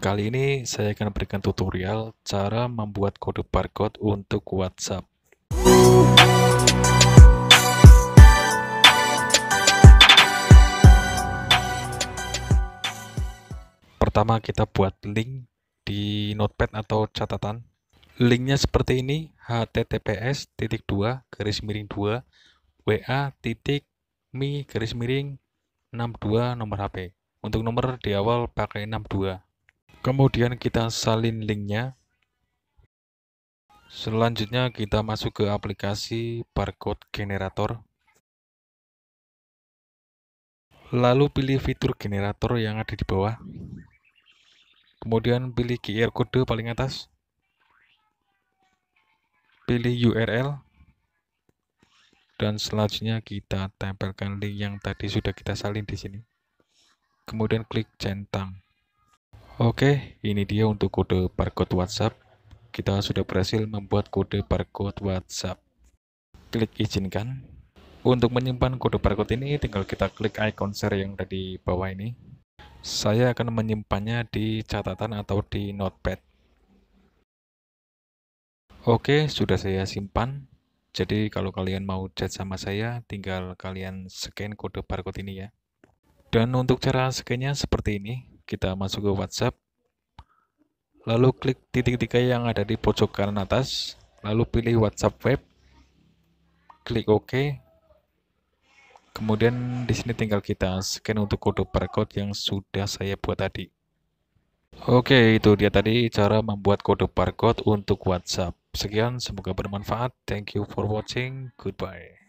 Kali ini saya akan berikan tutorial cara membuat kode barcode untuk WhatsApp. Pertama kita buat link di notepad atau catatan. Linknya seperti ini https titik dua garis miring dua wa titik mi garis miring 62 nomor HP. Untuk nomor di awal pakai 62 kemudian kita salin linknya selanjutnya kita masuk ke aplikasi barcode generator lalu pilih fitur generator yang ada di bawah kemudian pilih QR kode paling atas pilih URL dan selanjutnya kita tempelkan link yang tadi sudah kita salin di sini kemudian klik centang Oke, ini dia untuk kode barcode WhatsApp. Kita sudah berhasil membuat kode barcode WhatsApp. Klik izinkan. Untuk menyimpan kode barcode ini, tinggal kita klik icon share yang ada di bawah ini. Saya akan menyimpannya di catatan atau di notepad. Oke, sudah saya simpan. Jadi kalau kalian mau chat sama saya, tinggal kalian scan kode barcode ini ya. Dan untuk cara scan-nya seperti ini kita masuk ke WhatsApp lalu klik titik tiga yang ada di pojok kanan atas lalu pilih WhatsApp web klik OK kemudian di sini tinggal kita scan untuk kode barcode yang sudah saya buat tadi Oke, itu dia tadi cara membuat kode barcode untuk WhatsApp. Sekian, semoga bermanfaat. Thank you for watching. Goodbye.